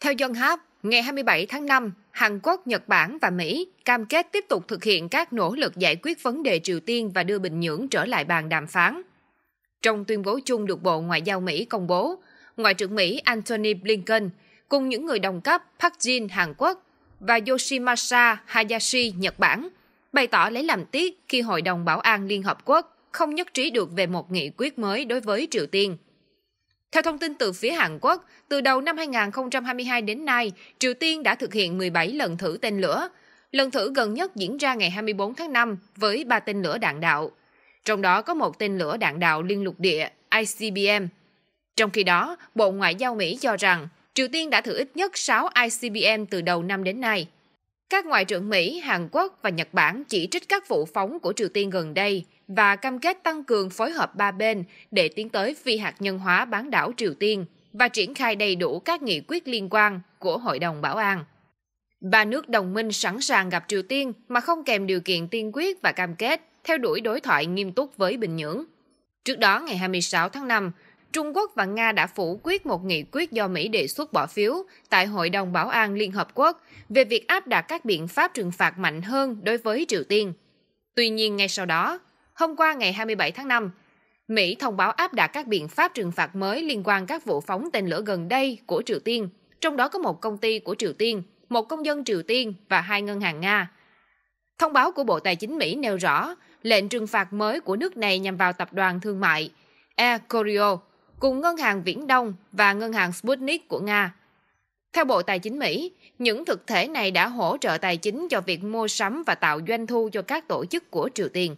Theo dân Hap, ngày 27 tháng 5, Hàn Quốc, Nhật Bản và Mỹ cam kết tiếp tục thực hiện các nỗ lực giải quyết vấn đề Triều Tiên và đưa Bình Nhưỡng trở lại bàn đàm phán. Trong tuyên bố chung được Bộ Ngoại giao Mỹ công bố, Ngoại trưởng Mỹ Antony Blinken cùng những người đồng cấp Park Jin Hàn Quốc và Yoshimasa Hayashi Nhật Bản bày tỏ lấy làm tiếc khi Hội đồng Bảo an Liên Hợp Quốc không nhất trí được về một nghị quyết mới đối với Triều Tiên – theo thông tin từ phía Hàn Quốc, từ đầu năm 2022 đến nay, Triều Tiên đã thực hiện 17 lần thử tên lửa. Lần thử gần nhất diễn ra ngày 24 tháng 5 với 3 tên lửa đạn đạo. Trong đó có một tên lửa đạn đạo liên lục địa ICBM. Trong khi đó, Bộ Ngoại giao Mỹ cho rằng Triều Tiên đã thử ít nhất 6 ICBM từ đầu năm đến nay. Các ngoại trưởng Mỹ, Hàn Quốc và Nhật Bản chỉ trích các vụ phóng của Triều Tiên gần đây – và cam kết tăng cường phối hợp ba bên để tiến tới phi hạt nhân hóa bán đảo Triều Tiên và triển khai đầy đủ các nghị quyết liên quan của Hội đồng Bảo an. Ba nước đồng minh sẵn sàng gặp Triều Tiên mà không kèm điều kiện tiên quyết và cam kết theo đuổi đối thoại nghiêm túc với Bình Nhưỡng. Trước đó, ngày 26 tháng 5, Trung Quốc và Nga đã phủ quyết một nghị quyết do Mỹ đề xuất bỏ phiếu tại Hội đồng Bảo an Liên Hợp Quốc về việc áp đặt các biện pháp trừng phạt mạnh hơn đối với Triều Tiên. Tuy nhiên, ngay sau đó, hôm qua ngày 27 tháng 5. Mỹ thông báo áp đặt các biện pháp trừng phạt mới liên quan các vụ phóng tên lửa gần đây của Triều Tiên, trong đó có một công ty của Triều Tiên, một công dân Triều Tiên và hai ngân hàng Nga. Thông báo của Bộ Tài chính Mỹ nêu rõ, lệnh trừng phạt mới của nước này nhằm vào tập đoàn thương mại Air Koryo cùng ngân hàng Viễn Đông và ngân hàng Sputnik của Nga. Theo Bộ Tài chính Mỹ, những thực thể này đã hỗ trợ tài chính cho việc mua sắm và tạo doanh thu cho các tổ chức của Triều Tiên.